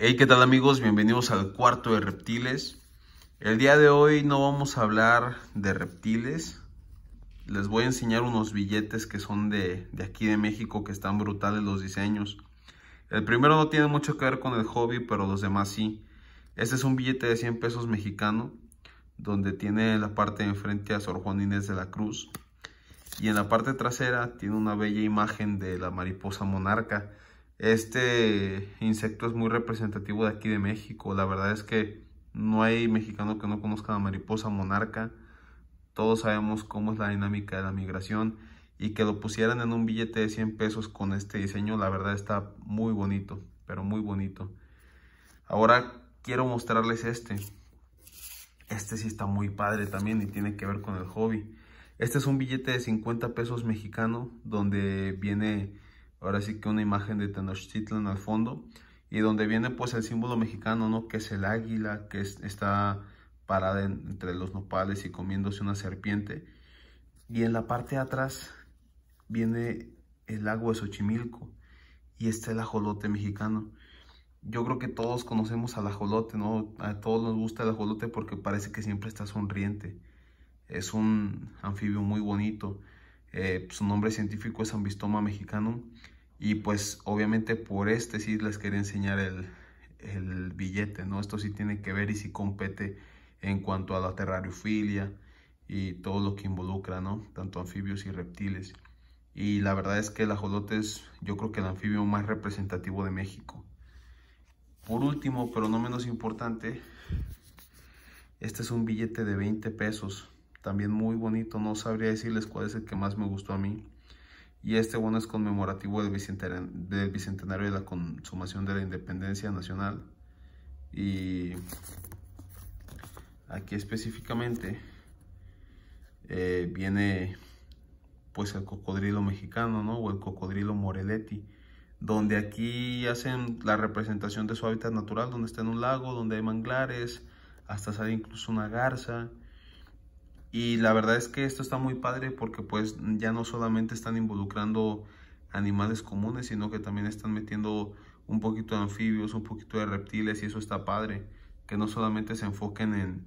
Hey, ¿qué tal amigos? Bienvenidos al cuarto de reptiles. El día de hoy no vamos a hablar de reptiles. Les voy a enseñar unos billetes que son de, aquí de México, que están brutales los diseños. El primero no tiene mucho que ver con el hobby, pero los demás sí. Este es un billete de 100 pesos mexicano, donde tiene la parte de enfrente a Sor Juan Inés de la Cruz. Y en la parte trasera tiene una bella imagen de la mariposa monarca este insecto es muy representativo de aquí de México. La verdad es que no hay mexicano que no conozca la mariposa monarca. Todos sabemos cómo es la dinámica de la migración y que lo pusieran en un billete de 100 pesos con este diseño, la verdad está muy bonito, pero muy bonito. Ahora quiero mostrarles este. Este sí está muy padre también y tiene que ver con el hobby. Este es un billete de 50 pesos mexicano donde viene ahora sí que una imagen de Tenochtitlan al fondo y donde viene pues el símbolo mexicano, ¿no? Que es el águila, que está parada entre los nopales y comiéndose una serpiente. Y en la parte de atrás viene el lago de Xochimilco y está el ajolote mexicano. Yo creo que todos conocemos al ajolote, ¿no? A todos nos gusta el ajolote porque parece que siempre está sonriente. Es un anfibio muy bonito eh, su nombre científico es Ambistoma mexicano Y pues obviamente por este sí les quería enseñar el, billete, ¿no? Esto sí tiene que ver y sí compete en cuanto a la terrariofilia y todo lo que involucra, ¿no? Tanto anfibios y reptiles. Y la verdad es que el ajolote es yo creo que el anfibio más representativo de México. Por último, pero no menos importante, este es un billete de 20 pesos también muy bonito, no sabría decirles cuál es el que más me gustó a mí. Y este bueno es conmemorativo del bicentenario, del bicentenario de la consumación de la independencia nacional. Y aquí específicamente eh, viene pues el cocodrilo mexicano, ¿no? O el cocodrilo moreleti donde aquí hacen la representación de su hábitat natural, donde está en un lago, donde hay manglares, hasta sale incluso una garza. Y la verdad es que esto está muy padre porque pues ya no solamente están involucrando animales comunes, sino que también están metiendo un poquito de anfibios, un poquito de reptiles y eso está padre. Que no solamente se enfoquen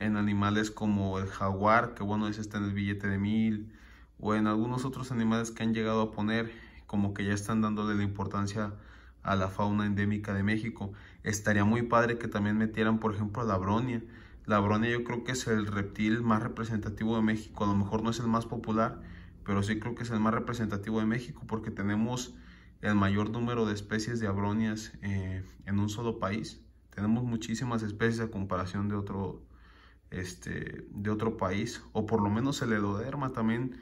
en, animales como el jaguar, que bueno, ese está en el billete de mil, o en algunos otros animales que han llegado a poner, como que ya están dándole la importancia a la fauna endémica de México. Estaría muy padre que también metieran, por ejemplo, la bronia la bronia yo creo que es el reptil más representativo de México. A lo mejor no es el más popular, pero sí creo que es el más representativo de México porque tenemos el mayor número de especies de abronias eh, en un solo país. Tenemos muchísimas especies a comparación de otro, este, de otro país, o por lo menos el heloderma también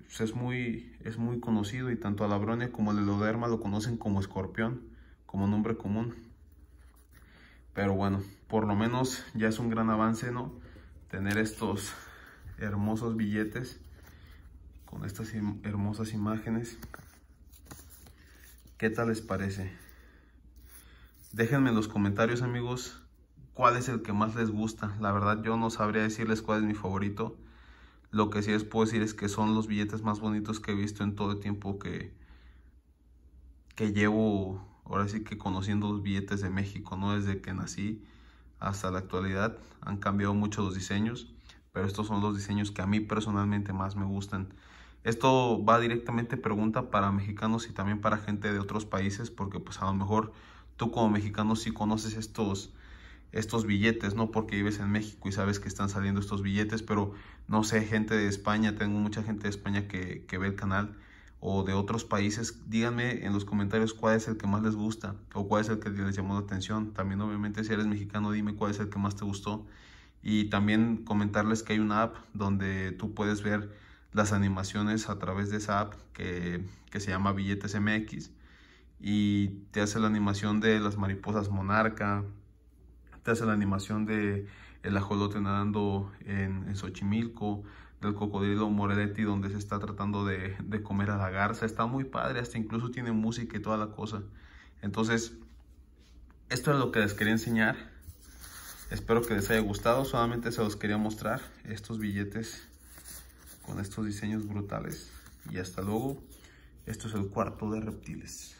pues, es, muy, es muy conocido y tanto a la bronia como el heloderma lo conocen como escorpión, como nombre común. Pero bueno, por lo menos ya es un gran avance, ¿no? Tener estos hermosos billetes con estas hermosas imágenes. ¿Qué tal les parece? Déjenme en los comentarios, amigos, cuál es el que más les gusta. La verdad, yo no sabría decirles cuál es mi favorito. Lo que sí les puedo decir es que son los billetes más bonitos que he visto en todo el tiempo que, que llevo ahora sí que conociendo los billetes de México, ¿no? Desde que nací hasta la actualidad han cambiado mucho los diseños, pero estos son los diseños que a mí personalmente más me gustan. Esto va directamente pregunta para mexicanos y también para gente de otros países, porque pues a lo mejor tú como mexicano sí conoces estos, estos billetes, ¿no? Porque vives en México y sabes que están saliendo estos billetes, pero no sé, gente de España, tengo mucha gente de España que, que ve el canal o de otros países, díganme en los comentarios cuál es el que más les gusta o cuál es el que les llamó la atención. También obviamente si eres mexicano, dime cuál es el que más te gustó. Y también comentarles que hay una app donde tú puedes ver las animaciones a través de esa app que, se llama Billetes MX y te hace la animación de las mariposas monarca, te hace la animación de el ajolote nadando en, en Xochimilco, del cocodrilo moreletti donde se está tratando de, de, comer a la garza. Está muy padre, hasta incluso tiene música y toda la cosa. Entonces, esto es lo que les quería enseñar. Espero que les haya gustado, solamente se los quería mostrar estos billetes con estos diseños brutales. Y hasta luego, esto es el cuarto de reptiles.